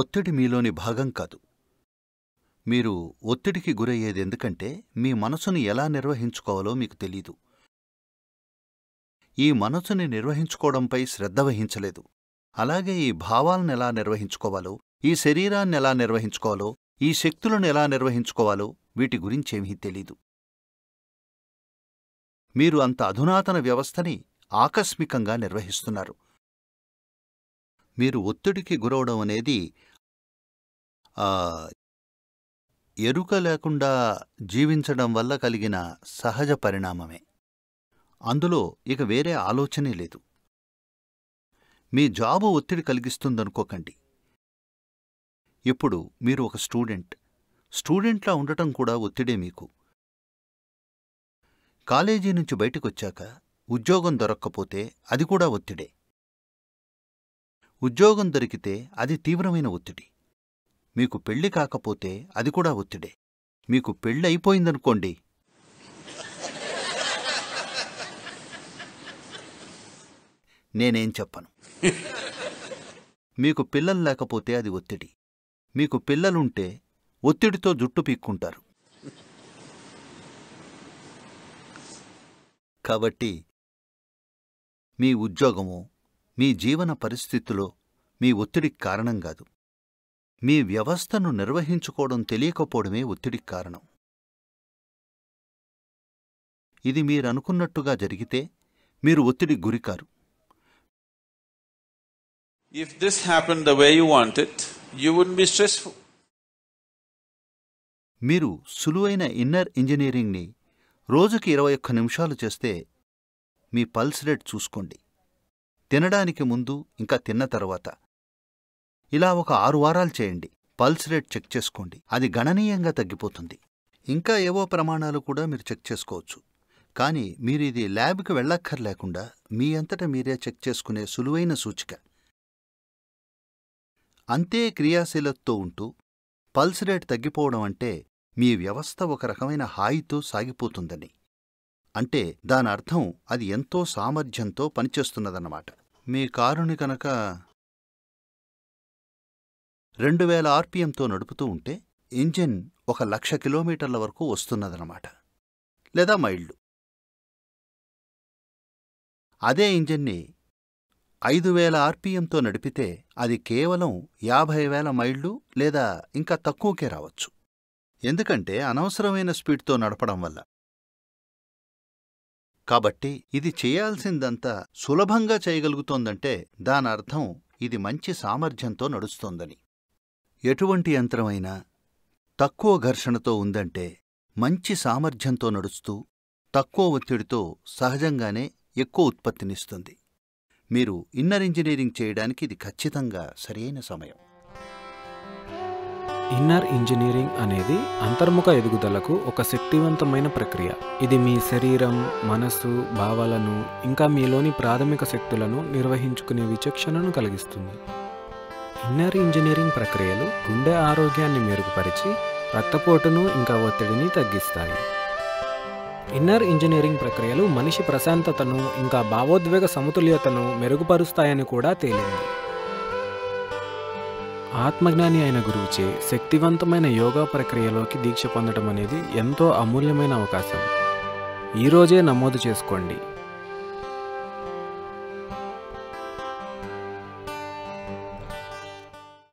ఒత్తిడి మీలోని భాగం కాదు మీరు ఒత్తిడికి గురయ్యేది ఎందుకంటే మీ మనసును ఎలా నిర్వహించుకోవాలో మీకు తెలీదు ఈ మనసుని నిర్వహించుకోవడంపై శ్రద్ధ వహించలేదు అలాగే ఈ భావాలను ఎలా నిర్వహించుకోవాలో ఈ శరీరాన్ని ఎలా నిర్వహించుకోవాలో ఈ శక్తులను ఎలా నిర్వహించుకోవాలో వీటి గురించేమీ తెలీదు మీరు అంత అధునాతన వ్యవస్థని ఆకస్మికంగా నిర్వహిస్తున్నారు మీరు ఒత్తిడికి గురవడం అనేది ఎరుక లేకుండా జీవించడం వల్ల కలిగిన సహజ పరిణామమే అందులో ఇక వేరే ఆలోచనే లేదు మీ జాబు ఒత్తిడి కలిగిస్తుందనుకోకండి ఇప్పుడు మీరు ఒక స్టూడెంట్ స్టూడెంట్లా ఉండటం కూడా ఒత్తిడే మీకు కాలేజీ నుంచి బయటకొచ్చాక ఉద్యోగం దొరక్కపోతే అది కూడా ఒత్తిడే ఉద్యోగం దొరికితే అది తీవ్రమైన ఒత్తిడి మీకు పెళ్లి కాకపోతే అది కూడా ఒత్తిడే మీకు పెళ్ళి అయిపోయిందనుకోండి నేనేం చెప్పను మీకు పిల్లలు లేకపోతే అది ఒత్తిడి మీకు పిల్లలుంటే ఒత్తిడితో జుట్టు పీక్కుంటారు కాబట్టి మీ ఉద్యోగము మీ జీవన పరిస్థితిలో మీ ఒత్తిడికి కారణం కాదు మీ వ్యవస్థను నిర్వహించుకోవడం తెలియకపోవడమే ఒత్తిడికి కారణం ఇది మీరనుకున్నట్టుగా జరిగితే మీరు ఒత్తిడికి గురికారు ద వే వాంట్ మీరు సులువైన ఇన్నర్ ఇంజనీరింగ్ని రోజుకి ఇరవై ఒక్క నిమిషాలు చేస్తే మీ పల్స్ రేట్ చూసుకోండి తినడానికి ముందు ఇంకా తిన్న తర్వాత ఇలా ఒక ఆరు వారాలు చేయండి పల్స్ రేట్ చెక్ చేసుకోండి అది గణనీయంగా తగ్గిపోతుంది ఇంకా ఏవో ప్రమాణాలు కూడా మీరు చెక్ చేసుకోవచ్చు కానీ మీరు ఇది ల్యాబ్కి వెళ్ళక్కర్లేకుండా మీ అంతటా మీరే చెక్ చేసుకునే సులువైన సూచిక అంతే క్రియాశీలతో ఉంటూ పల్స్ రేట్ తగ్గిపోవడం అంటే మీ వ్యవస్థ ఒక రకమైన హాయితో సాగిపోతుందని అంటే దానర్థం అది ఎంతో సామర్థ్యంతో పనిచేస్తున్నదన్నమాట మీ కారుని కనుక రెండు వేల ఆర్పిఎంతో నడుపుతూ ఉంటే ఇంజిన్ ఒక లక్ష కిలోమీటర్ల వరకు వస్తున్నదనమాట లేదా మైళ్ళు అదే ఇంజిన్ని ఐదు వేల ఆర్పిఎంతో నడిపితే అది కేవలం యాభై వేల మైళ్ళు లేదా ఇంకా తక్కువకే రావచ్చు ఎందుకంటే అనవసరమైన స్పీడ్తో నడపడం వల్ల కాబట్టి ఇది చేయాల్సిందంతా సులభంగా చేయగలుగుతోందంటే దానర్థం ఇది మంచి సామర్థ్యంతో నడుస్తోందని ఎటువంటి యంత్రమైనా తక్కువ ఘర్షణతో ఉందంటే మంచి సామర్థ్యంతో నడుస్తూ తక్కువ ఒత్తిడితో సహజంగానే ఎక్కువ ఉత్పత్తినిస్తుంది మీరు ఇన్నర్ ఇంజనీరింగ్ చేయడానికి ఇది ఖచ్చితంగా సరియైన సమయం ఇన్నర్ ఇంజనీరింగ్ అనేది అంతర్ముఖ ఎదుగుదలకు ఒక శక్తివంతమైన ప్రక్రియ ఇది మీ శరీరం మనస్సు భావాలను ఇంకా మీలోని ప్రాథమిక శక్తులను నిర్వహించుకునే విచక్షణను కలిగిస్తుంది ఇన్నర్ ఇంజనీరింగ్ ప్రక్రియలు గుండె ఆరోగ్యాన్ని మెరుగుపరిచి రక్తపోటును ఇంకా ఒత్తిడిని తగ్గిస్తాయి ఇన్నర్ ఇంజనీరింగ్ ప్రక్రియలు మనిషి ప్రశాంతతను ఇంకా భావోద్వేగ సమతుల్యతను మెరుగుపరుస్తాయని కూడా తేలింది ఆత్మజ్ఞాని అయిన గురువుచే శక్తివంతమైన యోగా ప్రక్రియలోకి దీక్ష పొందడం అనేది ఎంతో అమూల్యమైన అవకాశం ఈరోజే నమోదు చేసుకోండి